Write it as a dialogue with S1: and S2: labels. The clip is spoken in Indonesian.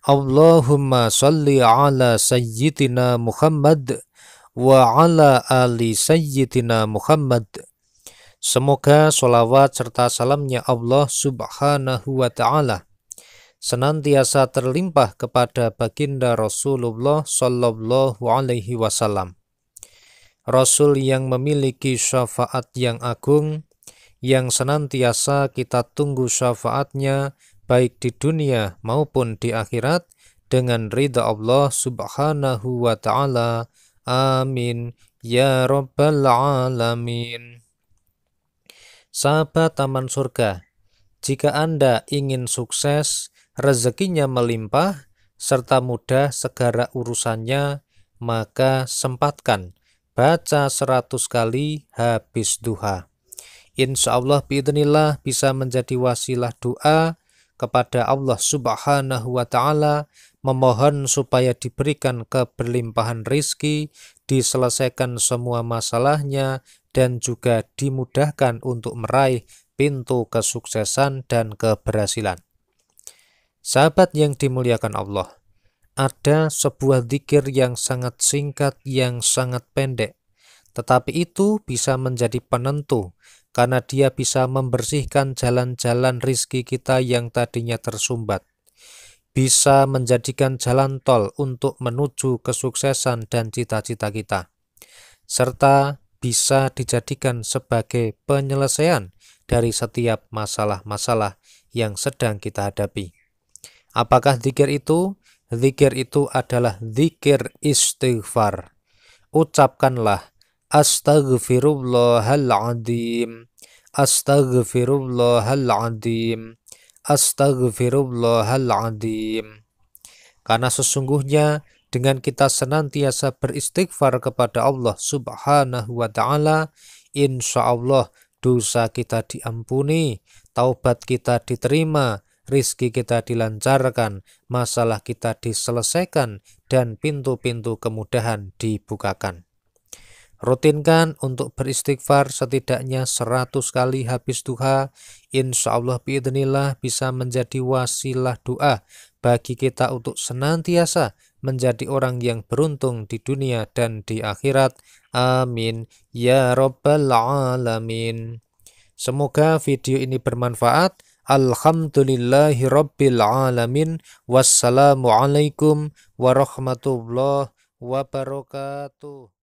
S1: Allahumma salli ala sayyidina Muhammad wa ala ali sayyidina Muhammad. Semoga sholawat serta salamnya Allah subhanahu wa ta'ala senantiasa terlimpah kepada baginda Rasulullah Shallallahu alaihi wasallam. Rasul yang memiliki syafaat yang agung, yang senantiasa kita tunggu syafaatnya, baik di dunia maupun di akhirat dengan ridha Allah Subhanahu wa taala. Amin ya rabbal alamin. Sahabat Taman Surga, jika Anda ingin sukses, rezekinya melimpah serta mudah segara urusannya, maka sempatkan baca seratus kali habis duha. Insya Allah biidnillah bisa menjadi wasilah doa kepada Allah Subhanahu wa taala memohon supaya diberikan keberlimpahan rizki, diselesaikan semua masalahnya dan juga dimudahkan untuk meraih pintu kesuksesan dan keberhasilan. Sahabat yang dimuliakan Allah, ada sebuah zikir yang sangat singkat yang sangat pendek, tetapi itu bisa menjadi penentu karena dia bisa membersihkan jalan-jalan rizki kita yang tadinya tersumbat. Bisa menjadikan jalan tol untuk menuju kesuksesan dan cita-cita kita. Serta bisa dijadikan sebagai penyelesaian dari setiap masalah-masalah yang sedang kita hadapi. Apakah zikir itu? Zikir itu adalah zikir istighfar. Ucapkanlah Astaghfirullahaladzim Astaghfirullahaladzim Astaghfirullahaladzim Karena sesungguhnya dengan kita senantiasa beristighfar kepada Allah subhanahu wa ta'ala Insya Allah dosa kita diampuni Taubat kita diterima Rizki kita dilancarkan Masalah kita diselesaikan Dan pintu-pintu kemudahan dibukakan Rutinkan untuk beristighfar setidaknya 100 kali habis duha. Insya Allah biidnillah bisa menjadi wasilah doa bagi kita untuk senantiasa menjadi orang yang beruntung di dunia dan di akhirat. Amin. Ya Rabbal Alamin. Semoga video ini bermanfaat. Alhamdulillahi Rabbil Alamin. Wassalamualaikum warahmatullahi wabarakatuh.